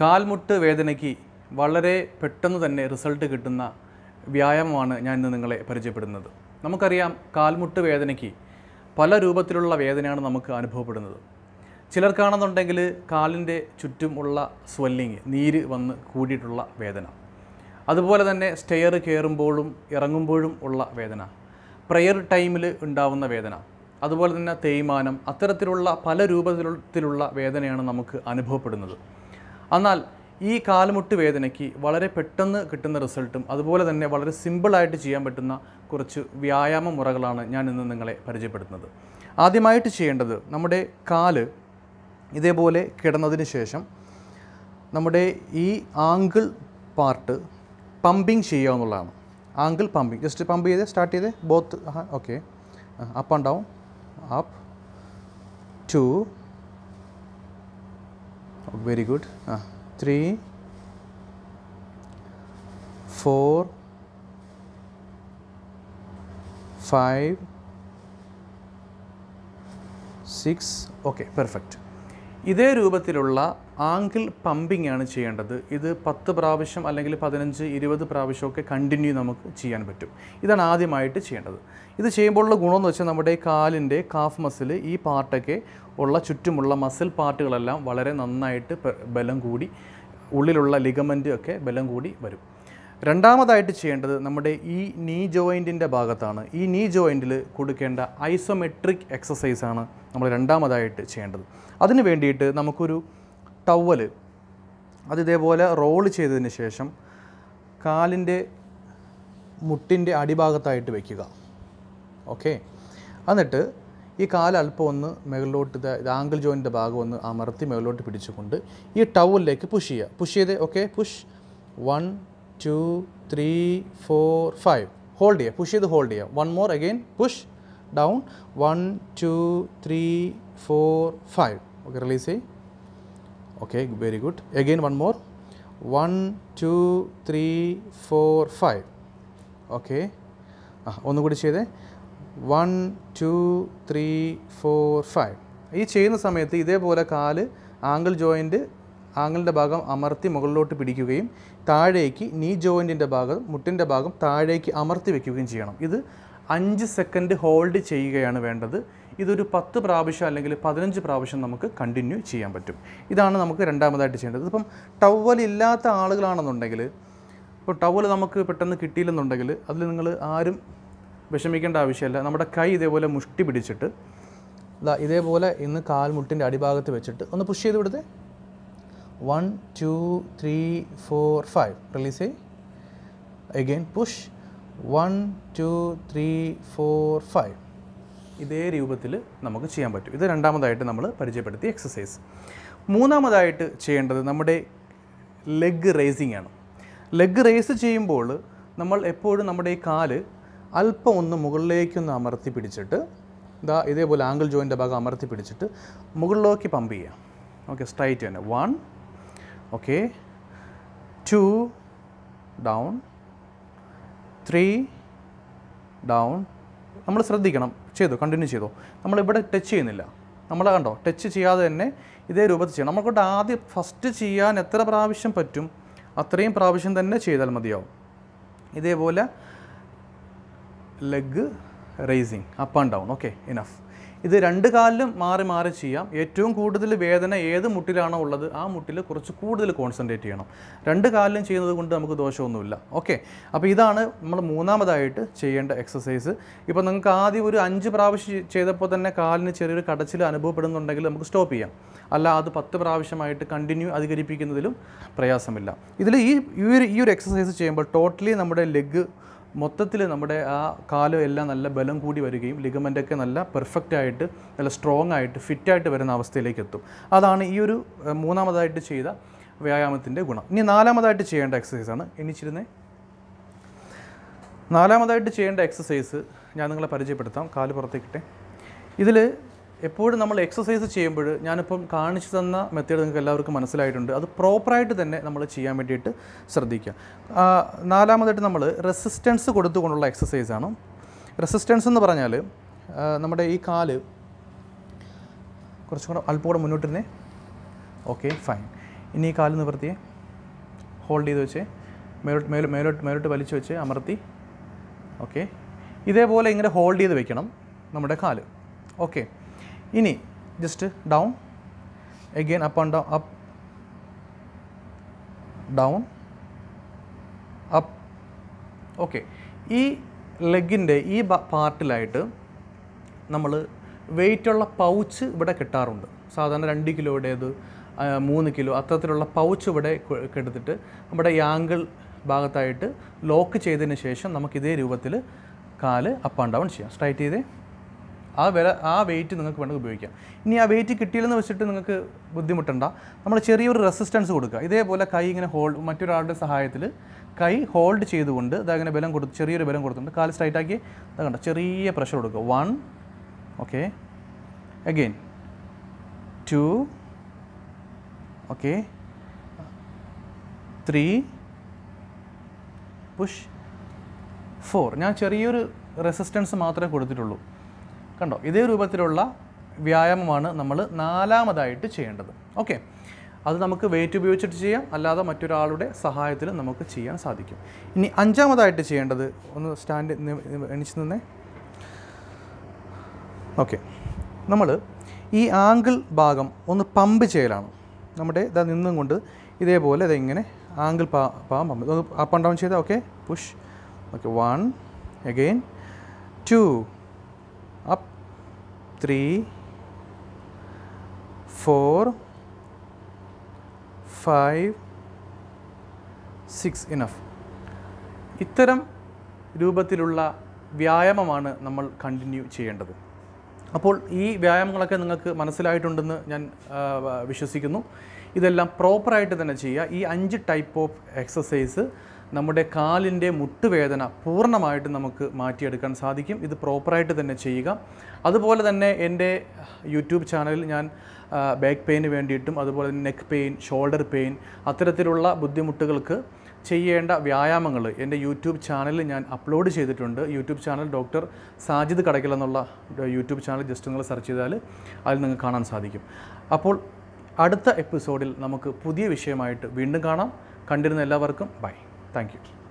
കാൽമുട്ട് വേദനയ്ക്ക് വളരെ പെട്ടെന്ന് തന്നെ റിസൾട്ട് കിട്ടുന്ന വ്യായാമമാണ് ഞാൻ ഇന്ന് നിങ്ങളെ പരിചയപ്പെടുന്നത് നമുക്കറിയാം കാൽമുട്ട് വേദനയ്ക്ക് പല രൂപത്തിലുള്ള വേദനയാണ് നമുക്ക് അനുഭവപ്പെടുന്നത് ചിലർക്കാണെന്നുണ്ടെങ്കിൽ കാലിൻ്റെ ചുറ്റുമുള്ള സ്വെല്ലിങ് നീര് വന്ന് കൂടിയിട്ടുള്ള വേദന അതുപോലെ തന്നെ സ്റ്റെയർ കയറുമ്പോഴും ഇറങ്ങുമ്പോഴും ഉള്ള വേദന പ്രെയർ ടൈമിൽ ഉണ്ടാവുന്ന വേദന അതുപോലെ തന്നെ തേയ്മാനം അത്തരത്തിലുള്ള പല രൂപത്തിലുള്ള വേദനയാണ് നമുക്ക് അനുഭവപ്പെടുന്നത് എന്നാൽ ഈ കാൽമുട്ട് വേദനയ്ക്ക് വളരെ പെട്ടെന്ന് കിട്ടുന്ന റിസൾട്ടും അതുപോലെ തന്നെ വളരെ സിമ്പിളായിട്ട് ചെയ്യാൻ പറ്റുന്ന കുറച്ച് വ്യായാമ മുറകളാണ് ഞാൻ ഇന്ന് നിങ്ങളെ പരിചയപ്പെടുത്തുന്നത് ആദ്യമായിട്ട് ചെയ്യേണ്ടത് നമ്മുടെ കാല് ഇതേപോലെ കിടന്നതിന് ശേഷം നമ്മുടെ ഈ ആങ്കിൾ പാർട്ട് പമ്പിങ് ചെയ്യുക എന്നുള്ളതാണ് ആങ്കിൾ പമ്പിങ് ജസ്റ്റ് പമ്പ് ചെയ്തേ സ്റ്റാർട്ട് ചെയ്തേ both okay up and down up to very good uh, 3 4 5 6 okay perfect ഇതേ രൂപത്തിലുള്ള ആംഗിൾ പമ്പിംഗ് ആണ് ചെയ്യേണ്ടത് ഇത് പത്ത് പ്രാവശ്യം അല്ലെങ്കിൽ പതിനഞ്ച് ഇരുപത് പ്രാവശ്യമൊക്കെ കണ്ടിന്യൂ നമുക്ക് ചെയ്യാൻ പറ്റും ഇതാണ് ആദ്യമായിട്ട് ചെയ്യേണ്ടത് ഇത് ചെയ്യുമ്പോഴുള്ള ഗുണമെന്ന് വെച്ചാൽ നമ്മുടെ കാലിൻ്റെ കാഫ് മസിൽ ഈ പാർട്ടൊക്കെ ഉള്ള ചുറ്റുമുള്ള മസിൽ പാർട്ടുകളെല്ലാം വളരെ നന്നായിട്ട് ബലം കൂടി ഉള്ളിലുള്ള ലിഗമെൻ്റ് ഒക്കെ ബലം കൂടി വരും രണ്ടാമതായിട്ട് ചെയ്യേണ്ടത് നമ്മുടെ ഈ നീ ജോയിൻറ്റിൻ്റെ ഭാഗത്താണ് ഈ നീ ജോയിൻറ്റിൽ കൊടുക്കേണ്ട ഐസോമെട്രിക് എക്സസൈസാണ് നമ്മൾ രണ്ടാമതായിട്ട് ചെയ്യേണ്ടത് അതിന് വേണ്ടിയിട്ട് നമുക്കൊരു ടവല് അത് ഇതേപോലെ റോൾ ചെയ്തതിന് ശേഷം കാലിൻ്റെ മുട്ടിൻ്റെ അടിഭാഗത്തായിട്ട് വയ്ക്കുക ഓക്കെ എന്നിട്ട് ഈ കാൽ അല്പം ഒന്ന് മുകളിലോട്ട് ഇത് ആംഗിൾ ജോയിൻ്റെ ഭാഗം ഒന്ന് അമർത്തി മുകളിലോട്ട് പിടിച്ചുകൊണ്ട് ഈ ടവലിലേക്ക് പുഷ് ചെയ്യുക പുഷ് ചെയ്ത് okay push one two three four five hold ചെയ്യുക പുഷ് ചെയ്ത് ഹോൾഡ് ചെയ്യുക one more again push down one two three four five okay release ചെയ്യും okay very good again one more one two three four five ഓക്കെ ആ ഒന്നുകൂടി ചെയ്തേ one two three four five ഈ ചെയ്യുന്ന സമയത്ത് ഇതേപോലെ കാല് ആംഗിൾ ജോയിൻറ്റ് ആംഗിളിൻ്റെ ഭാഗം അമർത്തി മുകളിലോട്ട് പിടിക്കുകയും താഴേക്ക് നീ ജോയിൻറ്റിൻ്റെ ഭാഗം മുട്ടിൻ്റെ ഭാഗം താഴേക്ക് അമർത്തി വെക്കുകയും ചെയ്യണം ഇത് അഞ്ച് സെക്കൻഡ് ഹോൾഡ് ചെയ്യുകയാണ് വേണ്ടത് ഇതൊരു പത്ത് പ്രാവശ്യം അല്ലെങ്കിൽ പതിനഞ്ച് പ്രാവശ്യം നമുക്ക് കണ്ടിന്യൂ ചെയ്യാൻ പറ്റും ഇതാണ് നമുക്ക് രണ്ടാമതായിട്ട് ചെയ്യേണ്ടത് ഇപ്പം ടവൽ ഇല്ലാത്ത ആളുകളാണെന്നുണ്ടെങ്കിൽ ഇപ്പോൾ ടവൽ നമുക്ക് പെട്ടെന്ന് കിട്ടിയില്ലെന്നുണ്ടെങ്കിൽ അതിൽ നിങ്ങൾ ആരും വിഷമിക്കേണ്ട ആവശ്യമില്ല നമ്മുടെ കൈ ഇതേപോലെ മുഷ്ടി പിടിച്ചിട്ട് ഇതേപോലെ ഇന്ന് കാൽമുട്ടിൻ്റെ അടിഭാഗത്ത് വെച്ചിട്ട് ഒന്ന് പുഷ് ചെയ്ത് വിടുത്തേ one two three four five release a again push one two three four five ഇതേ രൂപത്തിൽ നമുക്ക് ചെയ്യാൻ പറ്റും ഇത് രണ്ടാമതായിട്ട് നമ്മൾ പരിചയപ്പെടുത്തിയ എക്സസൈസ് മൂന്നാമതായിട്ട് ചെയ്യേണ്ടത് നമ്മുടെ ലെഗ് റേസിംഗ് ആണ് ലെഗ് റേസ് ചെയ്യുമ്പോൾ നമ്മൾ എപ്പോഴും നമ്മുടെ ഈ കാല് അല്പം ഒന്ന് മുകളിലേക്കൊന്ന് അമർത്തി പിടിച്ചിട്ട് ഇതാ ഇതേപോലെ ആംഗിൾ ജോയിൻ്റെ ഭാഗം അമർത്തി പിടിച്ചിട്ട് മുകളിലേക്ക് പമ്പ് ചെയ്യാം ഓക്കെ സ്ട്രൈറ്റ് തന്നെ വൺ okay 2 down 3 down നമ്മൾ ശ്രദ്ധിക്കണം ചെയ്തു കണ്ടിന്യൂ ചെയ്തു ഇവിടെ ടച്ച് ചെയ്യുന്നില്ല നമ്മൾ കണ്ടോ ടച്ച് ചെയ്യാതെ തന്നെ ഇതേ രൂപത്തിൽ ചെയ്യണം നമുക്കൊണ്ട് ആദ്യം ഫസ്റ്റ് ചെയ്യാൻ എത്ര പ്രാവശ്യം പറ്റും അത്രയും പ്രാവശ്യം തന്നെ ചെയ്താൽ മതിയാവും ഇതേപോലെ leg raising up and down okay enough ഇത് രണ്ട് കാലിലും മാറി മാറി ചെയ്യാം ഏറ്റവും കൂടുതൽ വേദന ഏത് മുട്ടിലാണോ ഉള്ളത് ആ മുട്ടിൽ കുറച്ച് കൂടുതൽ കോൺസെൻട്രേറ്റ് ചെയ്യണം രണ്ട് കാലിലും ചെയ്യുന്നത് കൊണ്ട് നമുക്ക് ദോഷമൊന്നുമില്ല ഓക്കെ അപ്പോൾ ഇതാണ് നമ്മൾ മൂന്നാമതായിട്ട് ചെയ്യേണ്ട എക്സസൈസ് ഇപ്പോൾ നിങ്ങൾക്ക് ആദ്യം ഒരു അഞ്ച് പ്രാവശ്യം ചെയ്തപ്പോൾ തന്നെ കാലിന് ചെറിയൊരു കടച്ചിൽ അനുഭവപ്പെടുന്നുണ്ടെങ്കിൽ നമുക്ക് സ്റ്റോപ്പ് ചെയ്യാം അല്ല അത് പത്ത് പ്രാവശ്യമായിട്ട് കണ്ടിന്യൂ അധികരിപ്പിക്കുന്നതിലും പ്രയാസമില്ല ഇതിൽ ഈ ഈ ഒരു എക്സസൈസ് ചെയ്യുമ്പോൾ ടോട്ടലി നമ്മുടെ ലെഗ് മൊത്തത്തിൽ നമ്മുടെ ആ കാലം എല്ലാം നല്ല ബലം കൂടി വരികയും ലിഗമെൻ്റൊക്കെ നല്ല പെർഫെക്റ്റ് ആയിട്ട് നല്ല സ്ട്രോങ് ആയിട്ട് ഫിറ്റായിട്ട് വരുന്ന അവസ്ഥയിലേക്ക് എത്തും അതാണ് ഈ ഒരു മൂന്നാമതായിട്ട് ചെയ്ത വ്യായാമത്തിൻ്റെ ഗുണം ഇനി നാലാമതായിട്ട് ചെയ്യേണ്ട എക്സസൈസാണ് എണീച്ചിരുന്നേ നാലാമതായിട്ട് ചെയ്യേണ്ട എക്സസൈസ് ഞാൻ നിങ്ങളെ പരിചയപ്പെടുത്താം കാല് പുറത്തേക്കിട്ടെ ഇതിൽ എപ്പോഴും നമ്മൾ എക്സസൈസ് ചെയ്യുമ്പോൾ ഞാനിപ്പം കാണിച്ചു തന്ന മെത്തേഡ് നിങ്ങൾക്ക് എല്ലാവർക്കും മനസ്സിലായിട്ടുണ്ട് അത് പ്രോപ്പറായിട്ട് തന്നെ നമ്മൾ ചെയ്യാൻ വേണ്ടിയിട്ട് ശ്രദ്ധിക്കുക നാലാമതായിട്ട് നമ്മൾ റെസിസ്റ്റൻസ് കൊടുത്തുകൊണ്ടുള്ള എക്സസൈസാണ് റെസിസ്റ്റൻസ് എന്ന് പറഞ്ഞാൽ നമ്മുടെ ഈ കാല് കുറച്ചും കൂടെ അല്പം കൂടെ തന്നെ ഓക്കെ ഫൈൻ ഇനി ഈ കാല് നിവർത്തി ഹോൾഡ് ചെയ്ത് വെച്ചേ മേലോട്ട് മേലോ മേലോട്ട് മേലോട്ട് വലിച്ചു വെച്ച് അമർത്തി ഓക്കെ ഇതേപോലെ ഇങ്ങനെ ഹോൾഡ് ചെയ്ത് വെക്കണം നമ്മുടെ കാല് ഓക്കെ ഇനി just down again up and down up down up okay ഈ ലെഗിൻ്റെ ഈ പാർട്ടിലായിട്ട് നമ്മൾ വെയിറ്റുള്ള പൗച്ച് ഇവിടെ കിട്ടാറുണ്ട് സാധാരണ രണ്ട് കിലോയുടേത് മൂന്ന് കിലോ അത്തരത്തിലുള്ള പൗച്ച് ഇവിടെ എടുത്തിട്ട് നമ്മുടെ യാങ്കിൾ ഭാഗത്തായിട്ട് ലോക്ക് ചെയ്തതിന് ശേഷം നമുക്കിതേ രൂപത്തിൽ കാല് അപ്പ് ആൻഡ് ഡൗൺ ചെയ്യാം സ്ട്രൈറ്റ് ചെയ്തേ ആ വില ആ വെയിറ്റ് നിങ്ങൾക്ക് വേണമെങ്കിൽ ഉപയോഗിക്കാം ഇനി ആ വെയിറ്റ് കിട്ടിയില്ലെന്ന് വെച്ചിട്ട് നിങ്ങൾക്ക് ബുദ്ധിമുട്ടണ്ട നമ്മൾ ചെറിയൊരു റെസിസ്റ്റൻസ് കൊടുക്കുക ഇതേപോലെ കൈ ഇങ്ങനെ ഹോൾഡ് മറ്റൊരാളുടെ സഹായത്തിൽ കൈ ഹോൾഡ് ചെയ്തുകൊണ്ട് അങ്ങനെ ബലം കൊടുത്ത് ചെറിയൊരു ബലം കൊടുത്തിട്ടുണ്ട് കാല് സ്ട്രൈറ്റാക്കി ഇത് കണ്ട ചെറിയ പ്രഷർ കൊടുക്കുക one okay again two okay three push four ഞാൻ ചെറിയൊരു റെസിസ്റ്റൻസ് മാത്രമേ കൊടുത്തിട്ടുള്ളൂ കണ്ടോ ഇതേ രൂപത്തിലുള്ള വ്യായാമമാണ് നമ്മൾ നാലാമതായിട്ട് ചെയ്യേണ്ടത് ഓക്കെ അത് നമുക്ക് വെയിറ്റ് ഉപയോഗിച്ചിട്ട് ചെയ്യാം അല്ലാതെ മറ്റൊരാളുടെ സഹായത്തിൽ നമുക്ക് ചെയ്യാൻ സാധിക്കും ഇനി അഞ്ചാമതായിട്ട് ചെയ്യേണ്ടത് ഒന്ന് സ്റ്റാൻഡ് എണിച്ച് നിന്നേ ഓക്കെ നമ്മൾ ഈ ആംഗിൾ ഭാഗം ഒന്ന് പമ്പ് ചെയ്യലാണ് നമ്മുടെ ഇതാ നിന്നും കൊണ്ട് ഇതേപോലെ ഇതിങ്ങനെ ആംഗിൾ പാ പാകം പമ്പ് അപ്പ് ആൻഡ് ഡൗൺ ചെയ്താൽ okay push okay one again two up 3 4 5 6 enough ഇത്തരം രൂപത്തിലുള്ള വ്യായാമമാണ് നമ്മൾ കണ്ടിന്യൂ ചെയ്യേണ്ടത് അപ്പോൾ ഈ വ്യായാമങ്ങളൊക്കെ നിങ്ങൾക്ക് മനസ്സിലായിട്ടുണ്ടെന്ന് ഞാൻ വിശ്വസിക്കുന്നു ഇതെല്ലാം പ്രോപ്പറായിട്ട് തന്നെ ചെയ്യുക ഈ അഞ്ച് ടൈപ്പ് ഓഫ് എക്സസൈസ് നമ്മുടെ കാലിൻ്റെ മുട്ടുവേദന പൂർണ്ണമായിട്ട് നമുക്ക് മാറ്റിയെടുക്കാൻ സാധിക്കും ഇത് പ്രോപ്പറായിട്ട് തന്നെ ചെയ്യുക അതുപോലെ തന്നെ എൻ്റെ യൂട്യൂബ് ചാനലിൽ ഞാൻ ബാക്ക് പെയിന് വേണ്ടിയിട്ടും അതുപോലെ തന്നെ നെക്ക് പെയിൻ ഷോൾഡർ പെയിൻ അത്തരത്തിലുള്ള ബുദ്ധിമുട്ടുകൾക്ക് ചെയ്യേണ്ട വ്യായാമങ്ങൾ എൻ്റെ യൂട്യൂബ് ചാനലിൽ ഞാൻ അപ്ലോഡ് ചെയ്തിട്ടുണ്ട് YouTube channel doctor Sajid Kadakkal എന്നുള്ള യൂട്യൂബ് ചാനൽ ജസ്റ്റ് നിങ്ങൾ സെർച്ച് ചെയ്താൽ അതിൽ നിങ്ങൾക്ക് കാണാൻ സാധിക്കും അപ്പോൾ അടുത്ത എപ്പിസോഡിൽ നമുക്ക് പുതിയ വിഷയമായിട്ട് വീണ്ടും കാണാം കണ്ടിരുന്ന എല്ലാവർക്കും ബൈ Thank you.